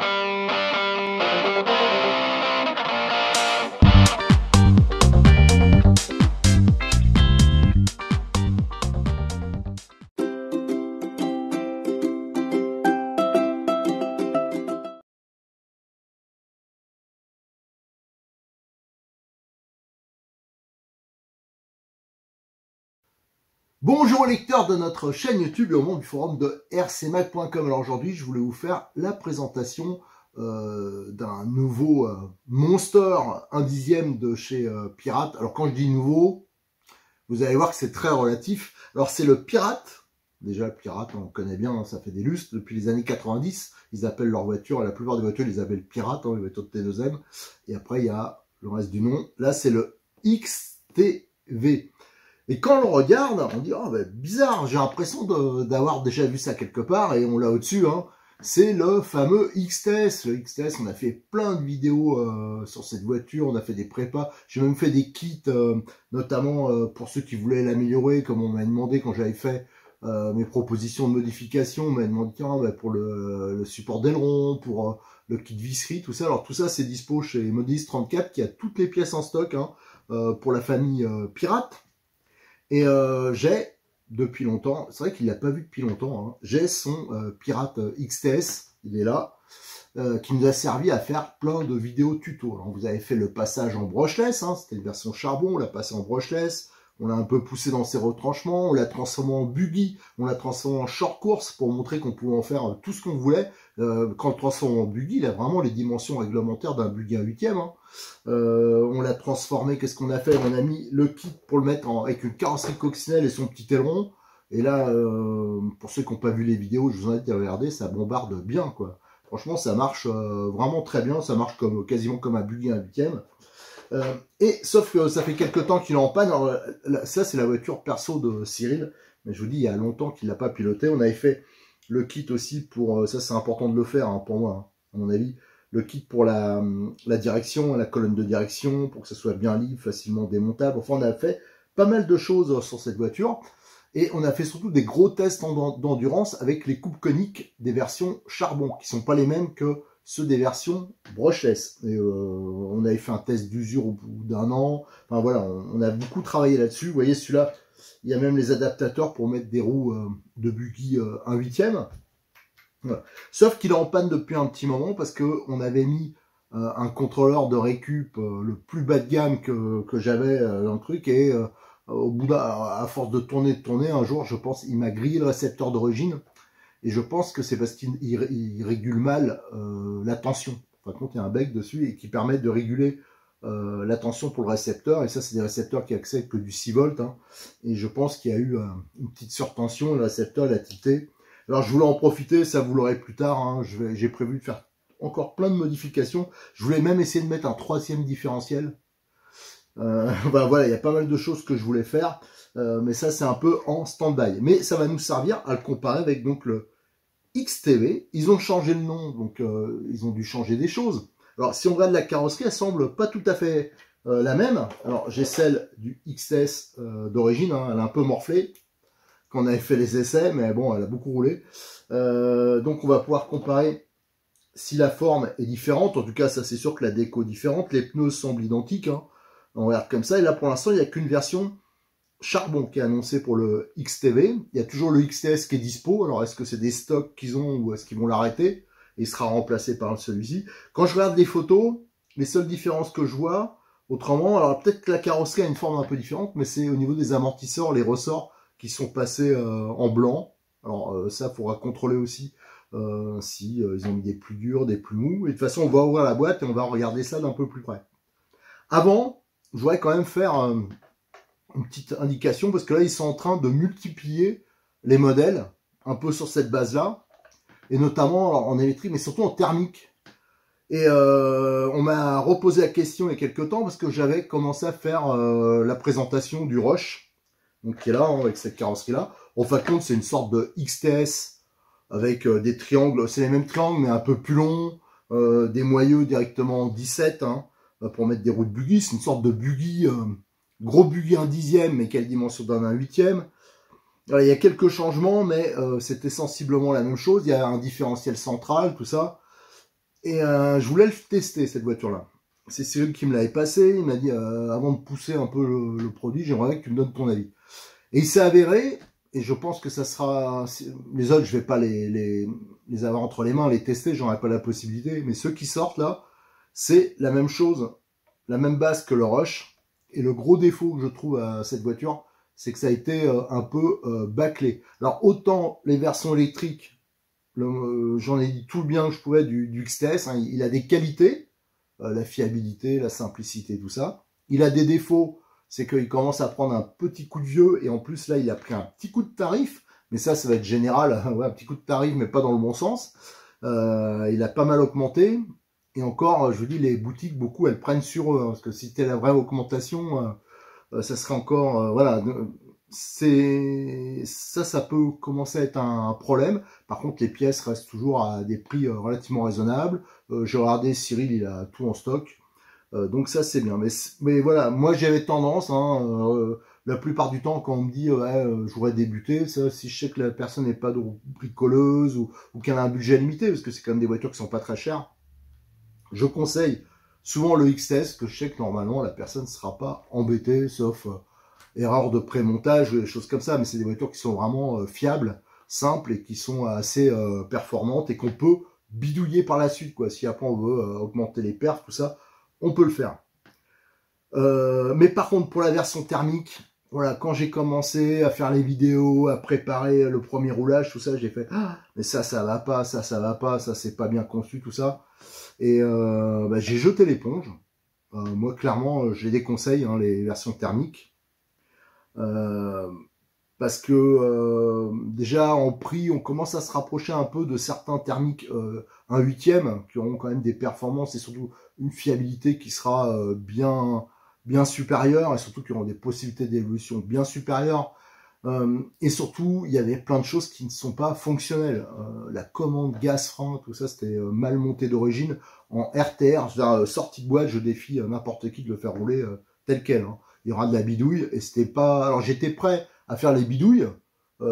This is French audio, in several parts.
Música Bonjour lecteurs de notre chaîne YouTube et au monde du forum de rcmac.com. Alors aujourd'hui, je voulais vous faire la présentation euh, d'un nouveau euh, monster, un dixième de chez euh, Pirate. Alors quand je dis nouveau, vous allez voir que c'est très relatif. Alors c'est le Pirate. Déjà, le Pirate, on connaît bien, ça fait des lustres. Depuis les années 90, ils appellent leur voiture, la plupart des voitures, ils appellent Pirate, hein, les voitures de T2M. Et après, il y a le reste du nom. Là, c'est le XTV. Et quand on le regarde, on dit, oh, ben, bizarre, j'ai l'impression d'avoir déjà vu ça quelque part, et on l'a au-dessus, hein. C'est le fameux XTS. Le XTS, on a fait plein de vidéos euh, sur cette voiture, on a fait des prépas, j'ai même fait des kits, euh, notamment euh, pour ceux qui voulaient l'améliorer, comme on m'a demandé quand j'avais fait mes propositions de modification, on m'a demandé ben, pour le, support d'aileron, pour le kit visserie, tout ça. Alors tout ça, c'est dispo chez Modis 34 qui a toutes les pièces en stock hein, pour la famille pirate. Et euh, j'ai, depuis longtemps, c'est vrai qu'il ne l'a pas vu depuis longtemps, hein. j'ai son euh, Pirate euh, XTS, il est là, qui nous a servi à faire plein de vidéos tuto. vous avez fait le passage en brushless, hein, c'était une version charbon, on l'a passé en brushless, on l'a un peu poussé dans ses retranchements, on l'a transformé en buggy, on l'a transformé en short course pour montrer qu'on pouvait en faire euh, tout ce qu'on voulait. Euh, quand le transforme en buggy, il a vraiment les dimensions réglementaires d'un buggy à 8 hein. e euh, On l'a transformé, qu'est-ce qu'on a fait On a mis le kit pour le mettre avec une carrosserie coccinelle et son petit aileron. Et là, euh, pour ceux qui n'ont pas vu les vidéos, je vous invite à regarder, ça bombarde bien quoi. Franchement, ça marche vraiment très bien, ça marche comme, quasiment comme un buggy à 8 euh, et sauf que ça fait quelques temps qu'il est en panne. Alors, euh, ça, c'est la voiture perso de Cyril. Mais je vous dis, il y a longtemps qu'il l'a pas piloté. On avait fait le kit aussi pour. Euh, ça, c'est important de le faire hein, pour moi, hein, à mon avis. Le kit pour la, direction, la colonne de direction, pour que ça soit bien libre, facilement démontable. Enfin, on a fait pas mal de choses sur cette voiture. Et on a fait surtout des gros tests d'endurance avec les coupes coniques des versions charbon, qui ne sont pas les mêmes que ceux des versions brushless. Et, euh, on avait fait un test d'usure au bout d'un an. Enfin voilà, on, a beaucoup travaillé là-dessus. Vous voyez celui-là, il y a même les adaptateurs pour mettre des roues euh, de buggy euh, un 1 huitième. e Sauf qu'il est en panne depuis un petit moment parce qu'on avait mis un contrôleur de récup le plus bas de gamme que, j'avais dans le truc et au bout à force de tourner de tourner, un jour je pense il m'a grillé le récepteur d'origine et je pense que c'est parce qu'il régule mal euh, la tension. Par contre, il y a un bec dessus et qui permet de réguler euh, la tension pour le récepteur. Et ça, c'est des récepteurs qui acceptent que du 6 volts. Hein. Et je pense qu'il y a eu euh, une petite surtension. Le récepteur l'a tité. Alors, je voulais en profiter. Ça, vous l'aurez plus tard. Hein. J'ai prévu de faire encore plein de modifications. Je voulais même essayer de mettre un troisième différentiel. Bah, voilà, il y a pas mal de choses que je voulais faire. Euh, mais ça, c'est un peu en stand-by. Mais ça va nous servir à le comparer avec donc le XTV. Ils ont changé le nom, donc euh, ils ont dû changer des choses. Alors, si on regarde la carrosserie, elle semble pas tout à fait euh, la même. Alors, j'ai celle du XS d'origine. Hein. elle a un peu morflé quand on avait fait les essais, mais bon, elle a beaucoup roulé. donc, on va pouvoir comparer si la forme est différente. En tout cas, ça, c'est sûr que la déco est différente. Les pneus semblent identiques. Hein. On regarde comme ça. Et là, pour l'instant, il n'y a qu'une version charbon qui est annoncé pour le XTV. Il y a toujours le XTS qui est dispo. Alors, est-ce que c'est des stocks qu'ils ont ou est-ce qu'ils vont l'arrêter Il sera remplacé par celui-ci. Quand je regarde les photos, les seules différences que je vois, autrement, alors peut-être que la carrosserie a une forme un peu différente, mais c'est au niveau des amortisseurs, les ressorts qui sont passés euh, en blanc. Alors ça, euh, ça, faudra contrôler aussi euh, si euh, ils ont mis des plus durs, des plus mous. Et de toute façon, on va ouvrir la boîte et on va regarder ça d'un peu plus près. Avant, je voudrais quand même faire une petite indication, parce que là, ils sont en train de multiplier les modèles, un peu sur cette base-là, et notamment en électrique, mais surtout en thermique. Et euh, on m'a reposé la question il y a quelques temps, parce que j'avais commencé à faire euh, la présentation du Roche, donc qui est là, hein, avec cette carrosserie-là. En fin de compte, c'est une sorte de XTS, avec euh, des triangles, c'est les mêmes triangles, mais un peu plus longs, des moyeux directement 17, hein, pour mettre des roues de buggy, c'est une sorte de buggy Gros buggy un dixième, mais quelle dimension donne un huitième. il y a quelques changements, mais euh, c'était sensiblement la même chose. Il y a un différentiel central, tout ça. Et euh, je voulais le tester, cette voiture-là. C'est celui qui me l'avait passé. Il m'a dit, euh, avant de pousser un peu le, produit, j'aimerais que tu me donnes ton avis. Et il s'est avéré, et je pense que ça sera... Les autres, je vais pas les, les, avoir entre les mains, les tester, j'aurai pas la possibilité. Mais ceux qui sortent, là, c'est la même chose, la même base que le Rush. Et le gros défaut que je trouve à cette voiture, c'est que ça a été euh, un peu euh, bâclé. Alors autant les versions électriques, euh, j'en ai dit tout le bien que je pouvais du, XTS, hein, il, a des qualités, la fiabilité, la simplicité, tout ça. Il a des défauts, c'est qu'il commence à prendre un petit coup de vieux, et en plus là il a pris un petit coup de tarif, mais ça ça va être général, un petit coup de tarif mais pas dans le bon sens. il a pas mal augmenté. Et encore, euh, je vous dis, les boutiques, beaucoup, elles prennent sur eux. Hein, parce que si c'était la vraie augmentation, euh, euh, ça serait encore... voilà, c'est ça, ça peut commencer à être un problème. Par contre, les pièces restent toujours à des prix relativement raisonnables. Je regardais Cyril, il a tout en stock. donc ça, c'est bien. Mais, mais voilà, moi, j'avais tendance... Hein, la plupart du temps, quand on me dit ouais, je voudrais débuter, ça, si je sais que la personne n'est pas bricoleuse ou, ou qu'elle a un budget limité, parce que c'est quand même des voitures qui sont pas très chères, je conseille souvent le x que je sais que normalement la personne ne sera pas embêtée, sauf euh, erreur de prémontage ou des choses comme ça, mais c'est des voitures qui sont vraiment euh, fiables, simples et qui sont assez euh, performantes et qu'on peut bidouiller par la suite. Quoi. Si après on veut augmenter les pertes, tout ça, on peut le faire. mais par contre, pour la version thermique, voilà, quand j'ai commencé à faire les vidéos, à préparer le premier roulage, tout ça, j'ai fait ah, mais ça, ça va pas, ça, ça va pas, ça, c'est pas bien conçu, tout ça. Et euh, bah, j'ai jeté l'éponge. Euh, moi, clairement, euh, j'ai des conseils, hein, les versions thermiques. parce que déjà en prix, on commence à se rapprocher un peu de certains thermiques un huitième qui auront quand même des performances et surtout une fiabilité qui sera bien bien supérieures et surtout qui ont des possibilités d'évolution bien supérieures. Euh, et surtout, il y avait plein de choses qui ne sont pas fonctionnelles. Euh, la commande gaz franc, tout ça, c'était euh, mal monté d'origine. En RTR, dire sortie de boîte, je défie n'importe qui de le faire rouler tel quel. Hein. Il y aura de la bidouille et c'était pas. Alors j'étais prêt à faire les bidouilles.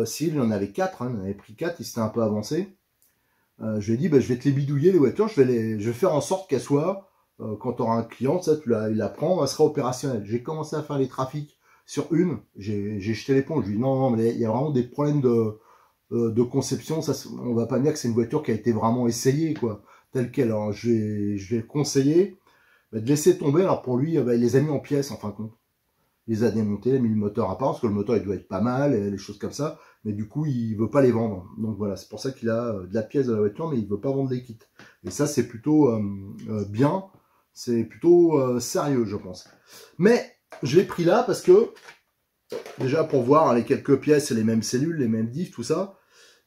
s'il y en avait quatre, hein, en avait pris quatre, il s'était un peu avancé. je lui ai dit, bah, je vais te les bidouiller les voitures, je vais les, je vais faire en sorte qu'elles soient euh, quand tu auras un client, ça, tu la, il la prend, elle sera opérationnelle. J'ai commencé à faire les trafics sur une, j'ai jeté les ponts. Je lui ai dit non, non, mais il y a vraiment des problèmes de, euh, conception. Ça, on va pas dire que c'est une voiture qui a été vraiment essayée, quoi, telle qu'elle. je vais, conseiller bah, de laisser tomber. Alors, pour lui, euh, bah, il les a mis en pièces, en fin de compte. Il les a démontés, il a mis le moteur à part, parce que le moteur, il doit être pas mal, et les choses comme ça. Mais du coup, il veut pas les vendre. Donc voilà, c'est pour ça qu'il a de la pièce dans la voiture, mais il veut pas vendre les kits. Et ça, c'est plutôt bien c'est plutôt euh, sérieux, je pense. Mais je l'ai pris là parce que, déjà pour voir hein, les quelques pièces les mêmes cellules, les mêmes diffs, tout ça,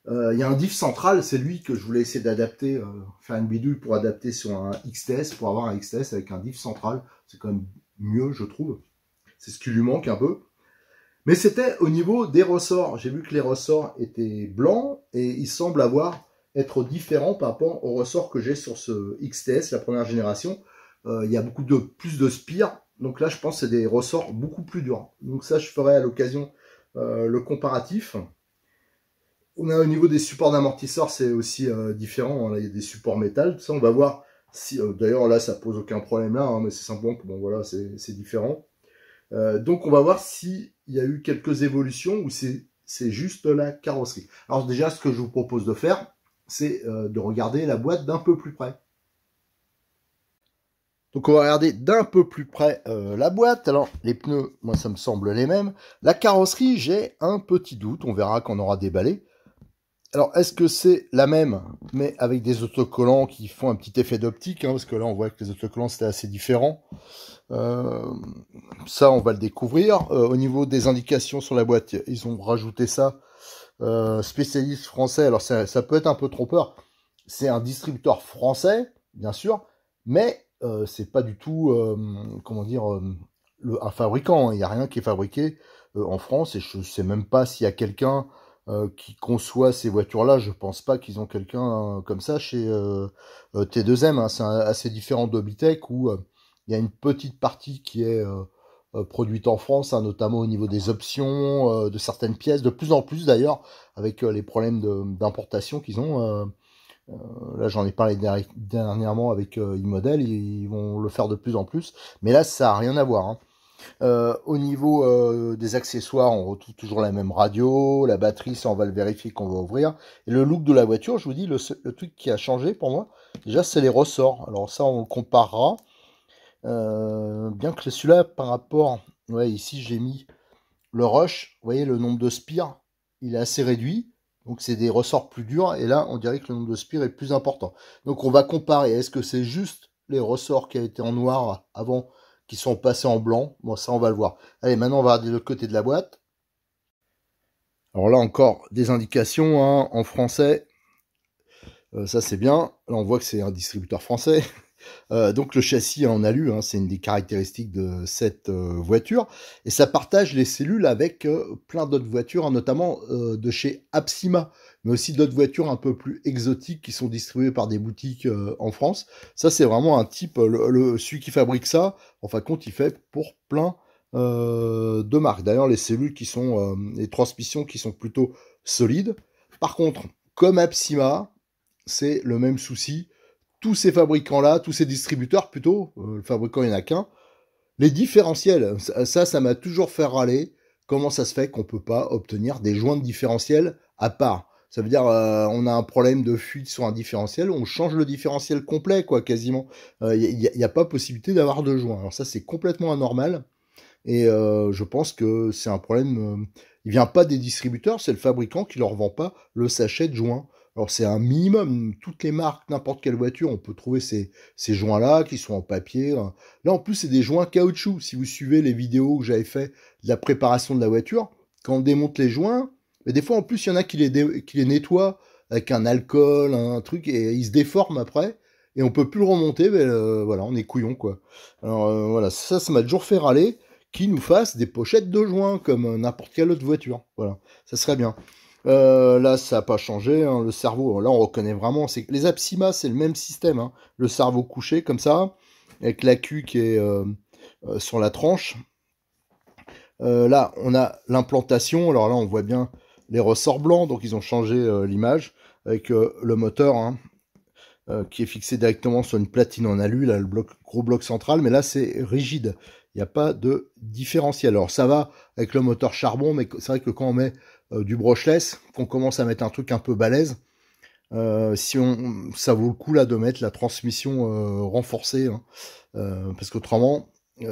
euh, il y a un diff central, c'est lui que je voulais essayer d'adapter, euh, faire une bidouille pour adapter sur un XTS, pour avoir un XTS avec un diff central. C'est quand même mieux, je trouve. C'est ce qui lui manque un peu. Mais c'était au niveau des ressorts. J'ai vu que les ressorts étaient blancs et ils semblent avoir être différents par rapport aux ressorts que j'ai sur ce XTS, la première génération. Euh, il y a beaucoup de plus de spires. Donc là, je pense que c'est des ressorts beaucoup plus durs. Donc ça, je ferai à l'occasion euh, le comparatif. On a au niveau des supports d'amortisseurs, c'est aussi euh, différent. Là, il y a des supports métal. ça, on va voir si. D'ailleurs, là, ça pose aucun problème là, hein, mais c'est simplement que voilà, c'est différent. donc on va voir s'il y a eu quelques évolutions ou c'est juste la carrosserie. Alors déjà, ce que je vous propose de faire, c'est de regarder la boîte d'un peu plus près. Donc on va regarder d'un peu plus près euh, la boîte. Alors les pneus, moi ça me semble les mêmes. La carrosserie, j'ai un petit doute, on verra quand on aura déballé. Alors est-ce que c'est la même, mais avec des autocollants qui font un petit effet d'optique, hein, parce que là on voit que les autocollants c'était assez différent. Euh, ça on va le découvrir. Euh, au niveau des indications sur la boîte, ils ont rajouté ça. spécialiste français, alors ça, ça peut être un peu trompeur. C'est un distributeur français, bien sûr, mais euh, c'est pas du tout, euh, comment dire, euh, le, un fabricant. Hein. Il n'y a rien qui est fabriqué en France et je sais même pas s'il y a quelqu'un qui conçoit ces voitures-là. Je pense pas qu'ils ont quelqu'un comme ça chez T2M. Hein. C'est assez différent d'Obitech où il y a une petite partie qui est produite en France, hein, notamment au niveau des options, de certaines pièces, de plus en plus d'ailleurs, avec les problèmes d'importation qu'ils ont, euh, là, j'en ai parlé dernièrement avec euh, Immodel, e ils vont le faire de plus en plus. Mais là, ça n'a rien à voir. Hein. Euh, au niveau des accessoires, on retrouve toujours la même radio, la batterie, ça on va le vérifier qu'on va ouvrir. Et le look de la voiture, je vous dis, le, truc qui a changé pour moi, déjà c'est les ressorts. Alors ça on le comparera. bien que celui-là par rapport, ici j'ai mis le rush, vous voyez le nombre de spires, il est assez réduit. Donc c'est des ressorts plus durs et là on dirait que le nombre de spires est plus important. Donc on va comparer. Est-ce que c'est juste les ressorts qui été en noir avant qui sont passés en blanc Bon ça on va le voir. Allez maintenant on va regarder l'autre côté de la boîte. Alors là encore des indications hein, en français. Euh, ça c'est bien. Là on voit que c'est un distributeur français. Euh, donc le châssis en alu, hein, c'est une des caractéristiques de cette euh, voiture. Et ça partage les cellules avec euh, plein d'autres voitures, hein, notamment de chez Apsima, mais aussi d'autres voitures un peu plus exotiques qui sont distribuées par des boutiques en France. Ça, c'est vraiment un type, le, celui qui fabrique ça, Enfin, fin compte, il fait pour plein de marques. D'ailleurs, les cellules qui sont, les transmissions qui sont plutôt solides. Par contre, comme Apsima, c'est le même souci tous ces fabricants-là, tous ces distributeurs plutôt, euh, le fabricant il n'y en a qu'un, les différentiels, ça, ça m'a toujours fait râler. Comment ça se fait qu'on peut pas obtenir des joints de différentiel à part Ça veut dire, qu'on euh, on a un problème de fuite sur un différentiel, on change le différentiel complet, quoi, quasiment. Il euh, n'y a, pas possibilité d'avoir de joints. Alors ça, c'est complètement anormal. Et je pense que c'est un problème. il vient pas des distributeurs, c'est le fabricant qui leur vend pas le sachet de joint. Alors c'est un minimum, toutes les marques, n'importe quelle voiture, on peut trouver ces, joints-là qui sont en papier. Hein. Là en plus c'est des joints caoutchouc, si vous suivez les vidéos que j'avais fait de la préparation de la voiture, quand on démonte les joints, mais des fois en plus il y en a qui les, qui les nettoient avec un alcool, un truc, et ils se déforment après, et on peut plus le remonter, euh, voilà, on est couillon quoi. Alors euh, voilà, ça ça m'a toujours fait râler qu'ils nous fassent des pochettes de joints comme euh, n'importe quelle autre voiture. Voilà, ça serait bien. Euh, là, ça n'a pas changé. Hein, le cerveau, là, on reconnaît vraiment. C'est les APSIMA, c'est le même système. Hein. Le cerveau couché comme ça, avec la cul qui est euh, euh, sur la tranche. là, on a l'implantation. Alors là, on voit bien les ressorts blancs. Donc, ils ont changé l'image avec le moteur hein, qui est fixé directement sur une platine en alu. Là, le bloc, gros bloc central. Mais là, c'est rigide. Il n'y a pas de différentiel. Alors, ça va avec le moteur charbon, mais c'est vrai que quand on met euh, du brushless, qu'on commence à mettre un truc un peu balèze, euh, si on, ça vaut le coup là de mettre la transmission euh, renforcée, hein. parce qu'autrement,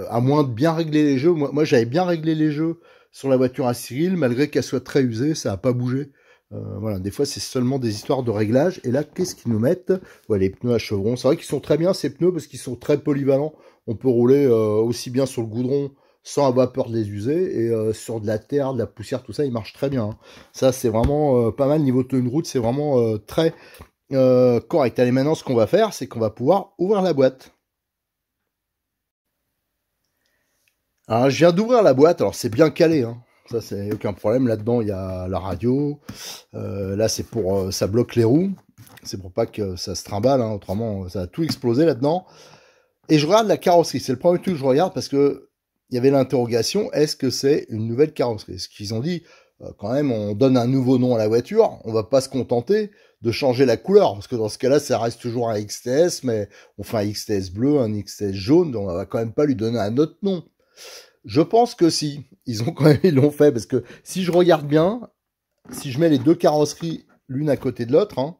à moins de bien régler les jeux, moi, moi j'avais bien réglé les jeux sur la voiture à Cyril, malgré qu'elle soit très usée, ça n'a pas bougé. voilà, des fois c'est seulement des histoires de réglage. Et là, qu'est-ce qu'ils nous mettent ouais, Les pneus à chevron, c'est vrai qu'ils sont très bien ces pneus parce qu'ils sont très polyvalents. On peut rouler aussi bien sur le goudron sans avoir peur de les user. Et euh, sur de la terre, de la poussière, tout ça, il marche très bien. Hein. Ça, c'est vraiment euh, pas mal. Niveau tenue de route, c'est vraiment euh, très correct. Allez, maintenant, ce qu'on va faire, c'est qu'on va pouvoir ouvrir la boîte. Alors, je viens d'ouvrir la boîte. Alors, c'est bien calé. Hein. Ça, c'est aucun problème. Là-dedans, il y a la radio. là, c'est pour... ça bloque les roues. C'est pour pas que ça se trimballe. Hein. Autrement, ça a tout explosé là-dedans. Et je regarde la carrosserie. C'est le premier truc que je regarde parce que il y avait l'interrogation est-ce que c'est une nouvelle carrosserie Ce qu'ils ont dit, euh, quand même, on donne un nouveau nom à la voiture, on va pas se contenter de changer la couleur, parce que dans ce cas-là, ça reste toujours un XTS, mais on fait un XTS bleu, un XTS jaune, donc on va quand même pas lui donner un autre nom. Je pense que si, ils ont quand même, ils l'ont fait, parce que si je regarde bien, si je mets les deux carrosseries l'une à côté de l'autre, hein,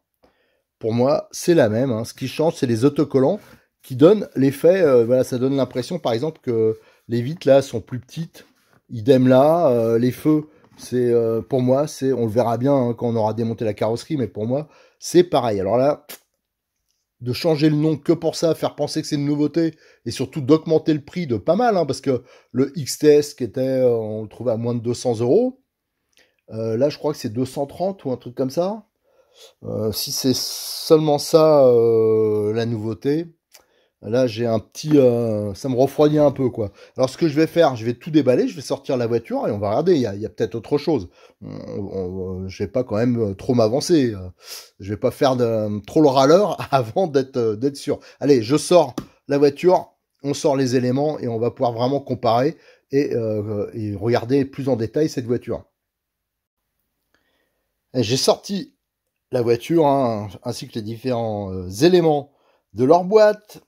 pour moi, c'est la même. Hein. Ce qui change, c'est les autocollants qui donnent l'effet, euh, voilà, ça donne l'impression, par exemple, que les vitres là sont plus petites. Idem là, euh, les feux, c'est euh, pour moi, c'est on le verra bien hein, quand on aura démonté la carrosserie, mais pour moi, c'est pareil. Alors là, de changer le nom que pour ça, faire penser que c'est une nouveauté, et surtout d'augmenter le prix de pas mal, hein, parce que le XTS qui était, euh, on le trouvait à moins de 200 euros. Là, je crois que c'est 230 ou un truc comme ça. si c'est seulement ça la nouveauté, Là, j'ai un petit. Euh, ça me refroidit un peu, quoi. Alors, ce que je vais faire, je vais tout déballer, je vais sortir la voiture et on va regarder. Il y a, peut-être autre chose. Euh, je ne vais pas quand même euh, trop m'avancer. Je vais pas faire trop le râleur avant d'être sûr. Allez, je sors la voiture, on sort les éléments et on va pouvoir vraiment comparer et, regarder plus en détail cette voiture. J'ai sorti la voiture hein, ainsi que les différents éléments de leur boîte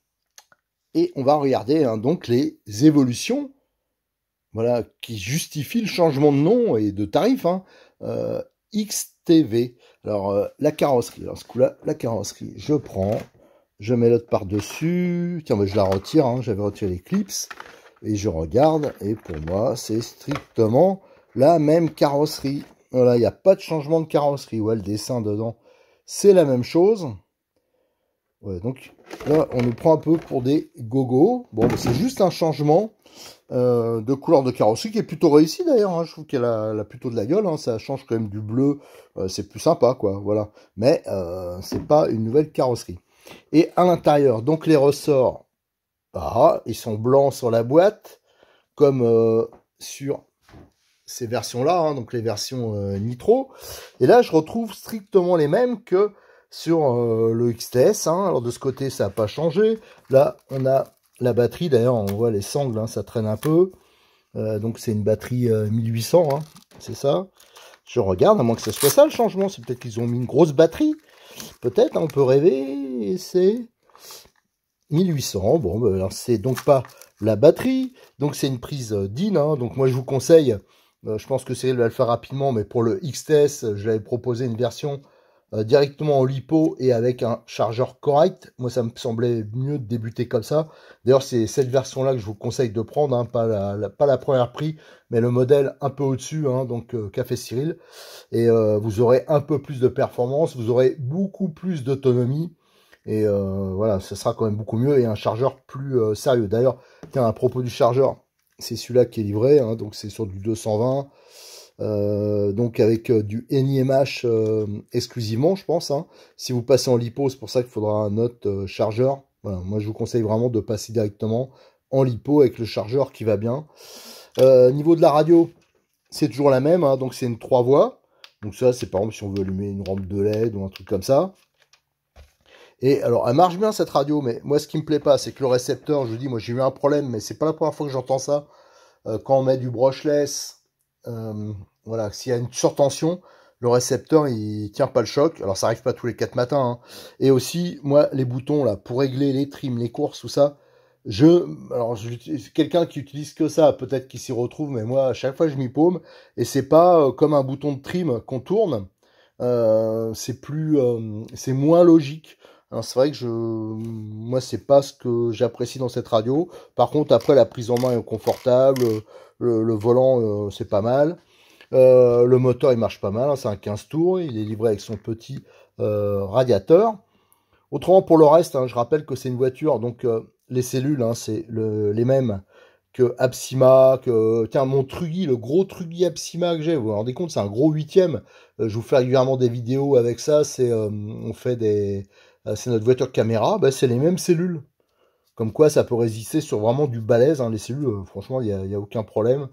et on va regarder hein, donc les évolutions voilà, qui justifient le changement de nom et de tarif. Hein, euh, XTV. Alors, euh, la carrosserie. dans ce coup-là, la carrosserie, je prends, je mets l'autre par-dessus. Tiens, mais bah, je la retire, hein, j'avais retiré l'éclipse Et je regarde, et pour moi, c'est strictement la même carrosserie. Voilà, il n'y a pas de changement de carrosserie. Ouais, le dessin dedans, c'est la même chose. Ouais, donc, Là, on nous prend un peu pour des gogo. Bon, c'est juste un changement euh, de couleur de carrosserie qui est plutôt réussi d'ailleurs. Hein. Je trouve qu'elle a, plutôt de la gueule. Hein. Ça change quand même du bleu. Euh, c'est plus sympa, quoi. Voilà. Mais ce euh, c'est pas une nouvelle carrosserie. Et à l'intérieur, donc les ressorts, ah, ils sont blancs sur la boîte, comme sur ces versions-là, hein. donc les versions nitro. Et là, je retrouve strictement les mêmes que sur euh, le XTS. Hein. Alors de ce côté, ça n'a pas changé. Là, on a la batterie. D'ailleurs, on voit les sangles, hein, ça traîne un peu. Euh, donc c'est une batterie 1800, euh, hein. c'est ça. Je regarde, à moins que ce soit ça le changement. C'est peut-être qu'ils ont mis une grosse batterie. Peut-être, on peut rêver. C'est 1800. Bon, ben, c'est donc pas la batterie. Donc c'est une prise DIN. Donc moi, je vous conseille. je pense que c'est le Alpha rapidement, mais pour le XTS, je l'avais proposé une version euh, directement au lipo et avec un chargeur correct. Moi, ça me semblait mieux de débuter comme ça. D'ailleurs, c'est cette version-là que je vous conseille de prendre, hein, pas, la, pas, la, première prix, mais le modèle un peu au-dessus, hein, donc euh, Café Cyril. Et euh, vous aurez un peu plus de performance, vous aurez beaucoup plus d'autonomie. Et voilà, ce sera quand même beaucoup mieux et un chargeur plus sérieux. D'ailleurs, tiens, à propos du chargeur, c'est celui-là qui est livré, hein, donc c'est sur du 220. Euh, donc avec euh, du NIMH euh, exclusivement, je pense. Hein. Si vous passez en lipo, c'est pour ça qu'il faudra un autre chargeur. moi je vous conseille vraiment de passer directement en lipo avec le chargeur qui va bien. niveau de la radio, c'est toujours la même, hein. donc c'est une 3 voix. Donc ça, c'est par exemple si on veut allumer une rampe de LED ou un truc comme ça. Et alors, elle marche bien cette radio, mais moi, ce qui me plaît pas, c'est que le récepteur, je vous dis, moi j'ai eu un problème, mais c'est pas la première fois que j'entends ça. quand on met du brushless, euh, voilà, s'il y a une surtension, le récepteur il tient pas le choc. Alors ça arrive pas tous les quatre matins. Hein. Et aussi, moi, les boutons là, pour régler les trims, les courses, tout ça, je. Alors quelqu'un qui utilise que ça, peut-être qu'il s'y retrouve, mais moi, à chaque fois, je m'y paume. Et c'est pas euh, comme un bouton de trim qu'on tourne. Euh, c'est plus. c'est moins logique. c'est vrai que je, moi c'est pas ce que j'apprécie dans cette radio. Par contre après la prise en main est confortable, le, volant, euh, c'est pas mal. Euh, le moteur, il marche pas mal. Hein, c'est un 15 tours. Il est livré avec son petit euh, radiateur. Autrement, pour le reste, hein, je rappelle que c'est une voiture. Donc, les cellules, hein, c'est les mêmes que Absima, que tiens mon trugui le gros trugui Absima que j'ai, vous vous rendez compte, c'est un gros huitième. je vous fais régulièrement des vidéos avec ça, c'est on fait des, c'est notre voiture caméra, ben, c'est les mêmes cellules. Comme quoi, ça peut résister sur vraiment du balèze. Hein, les cellules, euh, franchement, il n'y a, aucun problème.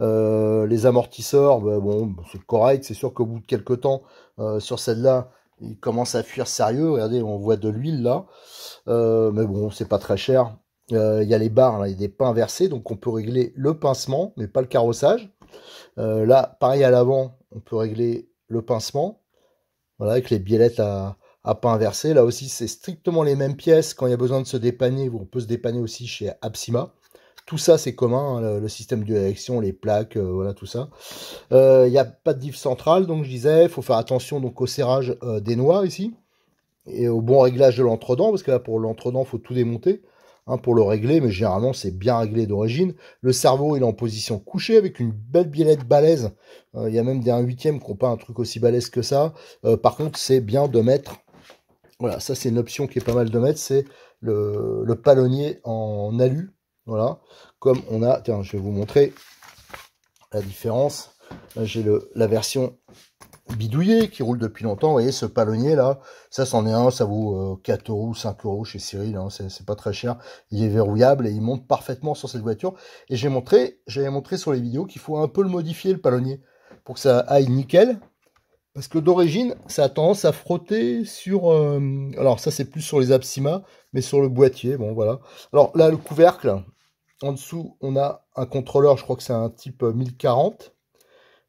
Euh, les amortisseurs, bah, bon, c'est correct. C'est sûr qu'au bout de quelques temps, euh, sur celle-là, il commence à fuir sérieux. Regardez, on voit de l'huile là. mais bon, c'est pas très cher. Il y a les barres, il y a des pins versés, donc on peut régler le pincement, mais pas le carrossage. là, pareil à l'avant, on peut régler le pincement. Voilà, avec les biellettes à, à pas inverser. Là aussi, c'est strictement les mêmes pièces. Quand il y a besoin de se dépanner, on peut se dépanner aussi chez Absima. Tout ça, c'est commun, hein, le, système de direction, les plaques, euh, voilà, tout ça. Euh, il n'y a pas de div central, donc je disais, il faut faire attention donc, au serrage euh, des noix ici, et au bon réglage de l'entredent, parce que là, pour l'entredent, il faut tout démonter hein, pour le régler, mais généralement, c'est bien réglé d'origine. Le cerveau, il est en position couchée, avec une belle billette balèze. Il y a même des 1 e qui n'ont pas un truc aussi balèze que ça. par contre, c'est bien de mettre voilà, ça c'est une option qui est pas mal de mettre, c'est le, palonnier en alu. Voilà, comme on a, tiens, je vais vous montrer la différence. Là j'ai la version bidouillée qui roule depuis longtemps. Vous voyez ce palonnier là, ça c'en est un, ça vaut 4 euh, euros, 5 euros chez Cyril, hein, c'est pas très cher. Il est verrouillable et il monte parfaitement sur cette voiture. Et j'ai montré, j'avais montré sur les vidéos qu'il faut un peu le modifier le palonnier pour que ça aille nickel. Parce que d'origine, ça a tendance à frotter sur. Euh, alors, ça, c'est plus sur les absimas, mais sur le boîtier. Bon, voilà. Alors, là, le couvercle, en dessous, on a un contrôleur, je crois que c'est un type 1040.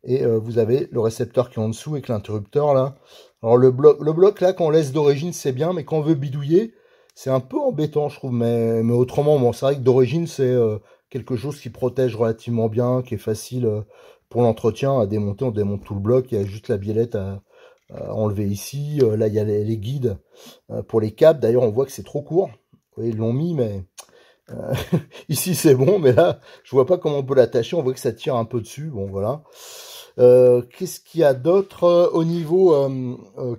Euh, Et euh, vous avez le récepteur qui est en dessous avec l'interrupteur, là. Alors, le bloc, le bloc, là, qu'on laisse d'origine, c'est bien, mais quand on veut bidouiller, c'est un peu embêtant, je trouve. Mais, mais autrement, bon, c'est vrai que d'origine, c'est. quelque chose qui protège relativement bien, qui est facile pour l'entretien à démonter, on démonte tout le bloc, il y a juste la biellette à, enlever ici, euh, là il y a les, guides euh, pour les câbles, d'ailleurs on voit que c'est trop court, ils l'ont mis mais euh, ici c'est bon, mais là je vois pas comment on peut l'attacher, on voit que ça tire un peu dessus, bon voilà. Qu'est-ce qu'il y a d'autre au niveau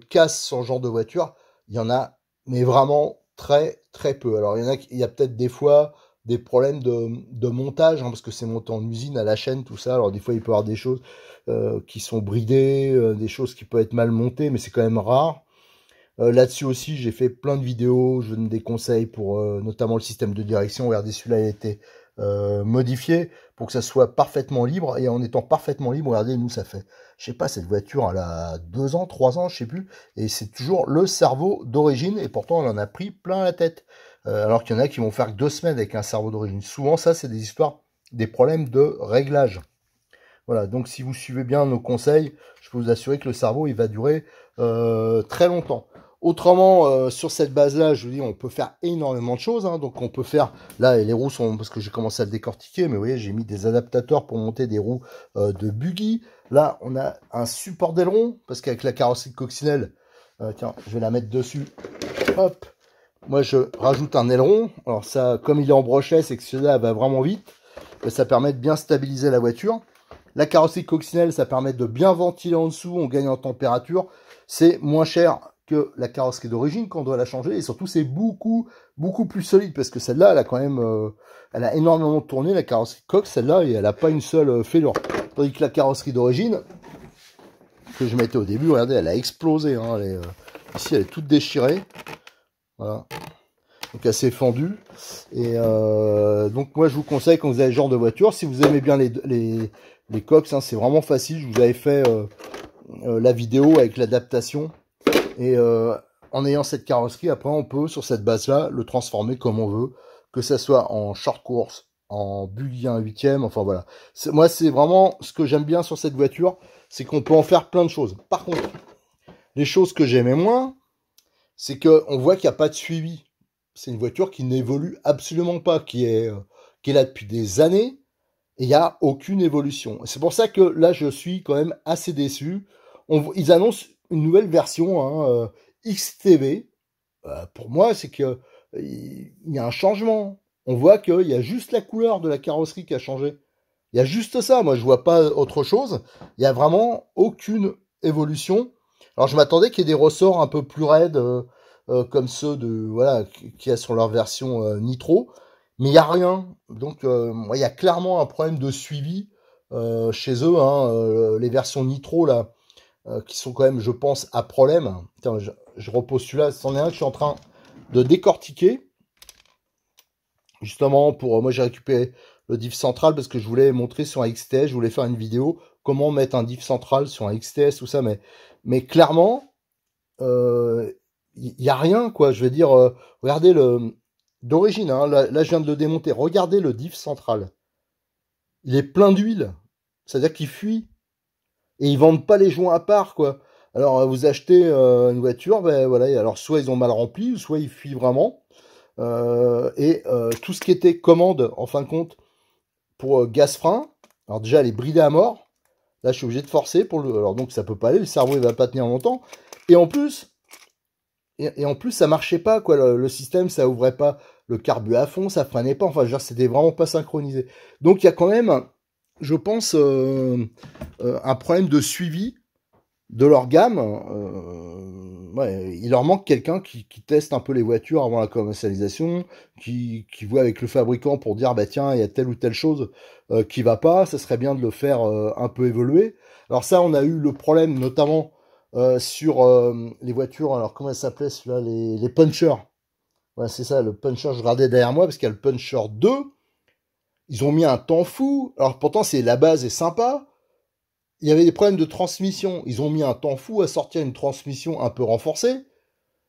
casse en genre de voiture Il y en a, mais vraiment très très peu. Alors il y en a, il y a peut-être des fois des problèmes de, montage, hein, parce que c'est monté en usine, à la chaîne, tout ça. Alors des fois, il peut y avoir des choses euh, qui sont bridées, euh, des choses qui peuvent être mal montées, mais c'est quand même rare. Euh, là-dessus aussi, j'ai fait plein de vidéos, je donne des conseils pour notamment le système de direction. Regardez, celui-là, il a été modifié pour que ça soit parfaitement libre. Et en étant parfaitement libre, regardez, nous, ça fait, je sais pas, cette voiture, elle a deux ans, trois ans, je sais plus. Et c'est toujours le cerveau d'origine, et pourtant, on en a pris plein la tête. Euh, alors qu'il y en a qui vont faire deux semaines avec un cerveau d'origine. Souvent, ça, c'est des histoires, des problèmes de réglage. Voilà, donc si vous suivez bien nos conseils, je peux vous assurer que le cerveau, il va durer euh, très longtemps. Autrement, euh, sur cette base-là, je vous dis, on peut faire énormément de choses. Hein. donc, on peut faire, là, les roues sont, parce que j'ai commencé à le décortiquer, mais vous voyez, j'ai mis des adaptateurs pour monter des roues de buggy. Là, on a un support d'aileron, parce qu'avec la carrosserie de coccinelle, tiens, je vais la mettre dessus. Hop, moi, je rajoute un aileron. Alors ça, comme il est en brochette, c'est que cela va vraiment vite. Ben, ça permet de bien stabiliser la voiture. La carrosserie coccinelle, ça permet de bien ventiler en dessous. On gagne en température. C'est moins cher que la carrosserie d'origine quand on doit la changer. Et surtout, c'est beaucoup, beaucoup plus solide parce que celle-là, elle a quand même, euh, elle a énormément tourné la carrosserie coque. Celle-là, elle n'a pas une seule euh, fêlure. Tandis que la carrosserie d'origine, que je mettais au début, regardez, elle a explosé. Hein, euh, ici, elle est toute déchirée. Voilà. Donc assez fendu. Et euh, donc moi je vous conseille quand vous avez ce genre de voiture, si vous aimez bien les, les, les cox, hein, c'est vraiment facile. Je vous avais fait euh, euh, la vidéo avec l'adaptation. Et en ayant cette carrosserie, après on peut sur cette base-là le transformer comme on veut, que ça soit en short course, en buggy 1 huitième, enfin voilà. Moi c'est vraiment ce que j'aime bien sur cette voiture, c'est qu'on peut en faire plein de choses. Par contre, les choses que j'aimais moins, c'est qu'on voit qu'il n'y a pas de suivi. C'est une voiture qui n'évolue absolument pas, qui est, euh, qui est là depuis des années, et il n'y a aucune évolution. C'est pour ça que là, je suis quand même assez déçu. ils annoncent une nouvelle version, hein, euh, XTV. Euh, pour moi, c'est que il y a un changement. On voit qu'il y a juste la couleur de la carrosserie qui a changé. Il y a juste ça. Moi, je vois pas autre chose. Il y a vraiment aucune évolution. Alors je m'attendais qu'il y ait des ressorts un peu plus raides, euh, euh, comme ceux de voilà qui a sur leur version euh, Nitro, mais il n'y a rien. Donc il y a clairement un problème de suivi chez eux. Hein, les versions Nitro là, qui sont quand même, je pense, à problème. Tiens, je, repose celui-là. C'en est un que je suis en train de décortiquer. Justement, pour moi, j'ai récupéré le diff central parce que je voulais montrer sur un XTS, je voulais faire une vidéo comment mettre un diff central sur un XTS, tout ça, mais mais clairement, il euh, n'y a rien, quoi. Je veux dire, euh, regardez le d'origine. Hein, là, je viens de le démonter. Regardez le diff central. Il est plein d'huile. C'est-à-dire qu'il fuit. Et ils vendent pas les joints à part, quoi. Alors euh, vous achetez une voiture, ben voilà. Alors soit ils ont mal rempli, soit ils fuient vraiment. et tout ce qui était commande, en fin de compte, pour gaz frein. Alors déjà, elle est bridée à mort. Là, je suis obligé de forcer pour le. Alors, donc, ça peut pas aller, le cerveau, il va pas tenir longtemps. Et en plus, et, en plus, ça marchait pas, quoi. Le, système, ça ouvrait pas le carbu à fond, ça freinait pas. Enfin, c'était vraiment pas synchronisé. Donc, il y a quand même, je pense, euh, euh, un problème de suivi de leur gamme, euh, il leur manque quelqu'un qui, teste un peu les voitures avant la commercialisation, qui, voit avec le fabricant pour dire bah tiens il y a telle ou telle chose euh, qui va pas, ça serait bien de le faire euh, un peu évoluer. Alors ça on a eu le problème notamment euh, sur les voitures, alors comment elles s'appelaient les, les punchers. Ouais, c'est ça, le puncher, je regardais derrière moi parce qu'il y a le puncher 2. Ils ont mis un temps fou. Alors pourtant c'est la base est sympa il y avait des problèmes de transmission. Ils ont mis un temps fou à sortir une transmission un peu renforcée.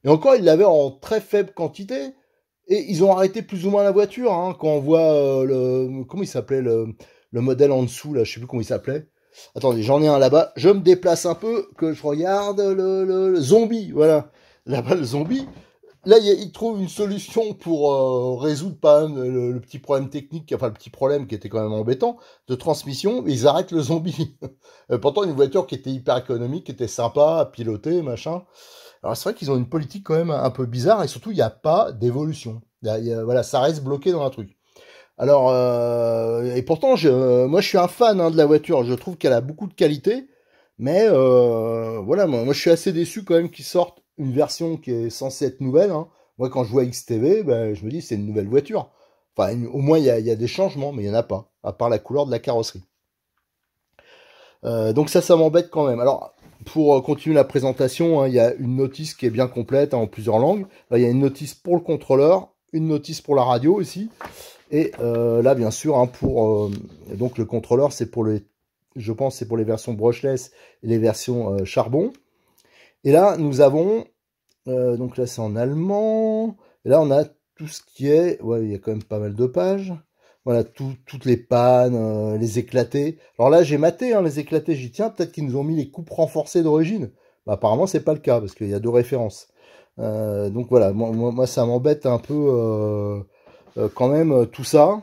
Et encore, ils l'avaient en très faible quantité. Et ils ont arrêté plus ou moins la voiture. Hein, quand on voit euh, le. Comment il s'appelait le, modèle en dessous, là, je sais plus comment il s'appelait. Attendez, j'en ai un là-bas. Je me déplace un peu, que je regarde le, le zombie. Voilà. Là-bas, le zombie là, il trouve une solution pour euh, résoudre pas le, petit problème technique, enfin le petit problème qui était quand même embêtant de transmission. ils arrêtent le zombie. Euh, pourtant, une voiture qui était hyper économique, qui était sympa à piloter, machin. Alors c'est vrai qu'ils ont une politique quand même un peu bizarre et surtout il n'y a pas d'évolution. Voilà, ça reste bloqué dans un truc. Alors euh, et pourtant, je, moi je suis un fan hein, de la voiture. Je trouve qu'elle a beaucoup de qualité. mais voilà, moi je suis assez déçu quand même qu'ils sortent une version qui est censée être nouvelle. Hein. Moi, quand je vois XTV, ben, je me dis c'est une nouvelle voiture. Enfin, au moins, il y a, des changements, mais il n'y en a pas, à part la couleur de la carrosserie. Euh, donc ça, ça m'embête quand même. Alors, pour euh, continuer la présentation, hein, il y a une notice qui est bien complète hein, en plusieurs langues. Il y a une notice pour le contrôleur, une notice pour la radio aussi. Et euh, là, bien sûr, pour donc le contrôleur, c'est pour les, je pense, c'est pour les versions brushless et les versions charbon. Et là, nous avons, euh, donc là c'est en allemand, et là on a tout ce qui est, ouais, il y a quand même pas mal de pages. Voilà, toutes les pannes, euh, les éclatés. Alors là, j'ai maté, hein, les éclatés, j'y tiens. Peut-être qu'ils nous ont mis les coupes renforcées d'origine. Bah, apparemment, c'est pas le cas, parce qu'il y a deux références. Euh, donc voilà, moi, ça m'embête un peu quand même tout ça.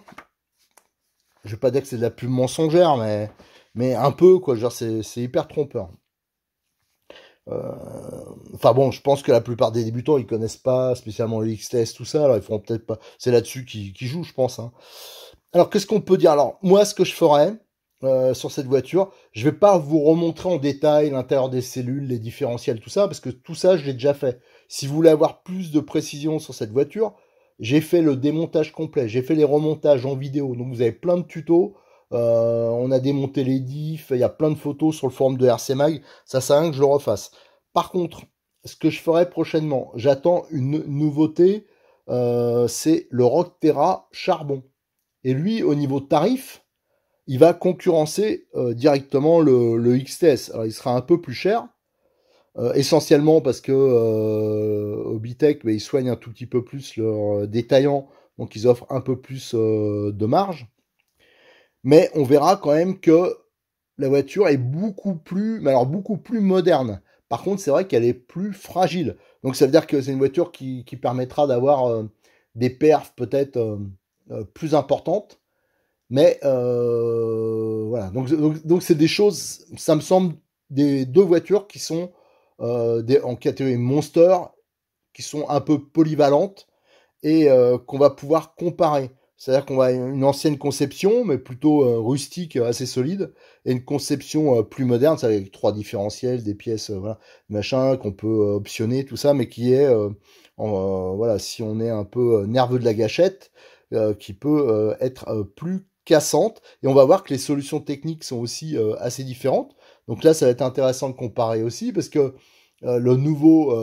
Je vais pas dire que c'est de la pub mensongère, mais, mais un peu, quoi. Genre, c'est hyper trompeur. Euh, enfin bon, je pense que la plupart des débutants, ils connaissent pas spécialement le XTS, tout ça. Alors ils feront peut-être pas. C'est là-dessus qu'ils jouent, je pense. Hein. Alors qu'est-ce qu'on peut dire Alors moi, ce que je ferais, euh, sur cette voiture. Je vais pas vous remontrer en détail l'intérieur des cellules, les différentiels, tout ça, parce que tout ça, je l'ai déjà fait. Si vous voulez avoir plus de précision sur cette voiture, j'ai fait le démontage complet, j'ai fait les remontages en vidéo, donc vous avez plein de tutos. Euh, on a démonté les diffs, il y a plein de photos sur le forum de RC Mag, ça sert à rien que je le refasse. Par contre, ce que je ferai prochainement, j'attends une nouveauté, euh, c'est le Rock Terra Charbon. Et lui, au niveau tarif, il va concurrencer euh, directement le, XTS. Alors il sera un peu plus cher, essentiellement parce que Obitech, mais bah, ils soignent un tout petit peu plus leurs détaillants, donc ils offrent un peu plus de marge mais on verra quand même que la voiture est beaucoup plus, mais alors beaucoup plus moderne. Par contre, c'est vrai qu'elle est plus fragile. Donc ça veut dire que c'est une voiture qui, permettra d'avoir euh, des perfs peut-être euh, euh, plus importantes. Mais voilà, donc c'est donc, des choses, ça me semble, des deux voitures qui sont des, en catégorie monster, qui sont un peu polyvalentes et qu'on va pouvoir comparer. C'est-à-dire qu'on a une ancienne conception, mais plutôt euh, rustique, euh, assez solide, et une conception euh, plus moderne, avec trois différentiels, des pièces, voilà, machin qu'on peut optionner, tout ça, mais qui est, voilà, si on est un peu nerveux de la gâchette, qui peut être plus cassante. Et on va voir que les solutions techniques sont aussi assez différentes. Donc là, ça va être intéressant de comparer aussi, parce que le nouveau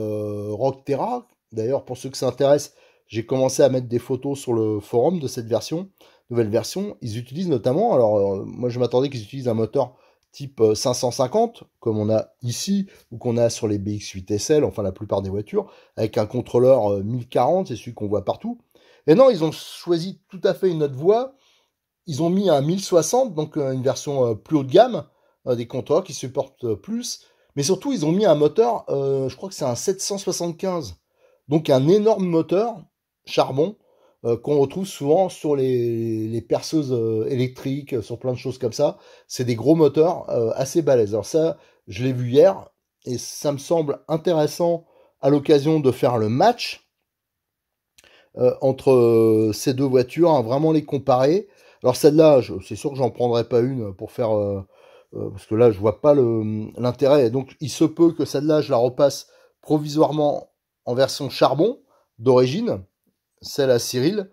Rock Terra, d'ailleurs, pour ceux qui s'intéressent, j'ai commencé à mettre des photos sur le forum de cette version, nouvelle version. Ils utilisent notamment, alors euh, moi je m'attendais qu'ils utilisent un moteur type 550, euh, comme on a ici, ou qu'on a sur les BX8 SL, enfin la plupart des voitures, avec un contrôleur 1040, euh, c'est celui qu'on voit partout. Et non, ils ont choisi tout à fait une autre voie. Ils ont mis un 1060, donc une version plus haut de gamme, des contrôleurs qui supportent plus. Mais surtout, ils ont mis un moteur, je crois que c'est un 775. Donc un énorme moteur charbon euh, qu'on retrouve souvent sur les, perceuses euh, électriques, euh, sur plein de choses comme ça. C'est des gros moteurs assez balèzes. Alors ça, je l'ai vu hier et ça me semble intéressant à l'occasion de faire le match entre ces deux voitures, hein, vraiment les comparer. Alors celle-là, c'est sûr que j'en prendrai pas une pour faire parce que là je vois pas hum, l'intérêt. Donc il se peut que celle-là je la repasse provisoirement en version charbon d'origine celle à Cyril,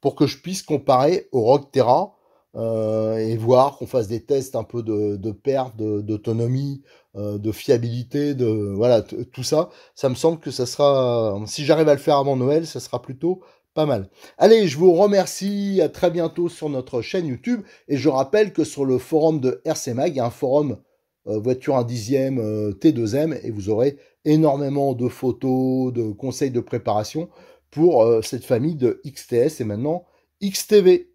pour que je puisse comparer au Rock Terra euh, et voir qu'on fasse des tests un peu de, perte, d'autonomie, euh, de, fiabilité, de voilà tout ça. Ça me semble que ça sera, si j'arrive à le faire avant Noël, ça sera plutôt pas mal. Allez, je vous remercie. À très bientôt sur notre chaîne YouTube. Et je rappelle que sur le forum de RCMag, il y a un forum euh, voiture 1 dixième T2M et vous aurez énormément de photos, de conseils de préparation pour euh, cette famille de XTS et maintenant XTV.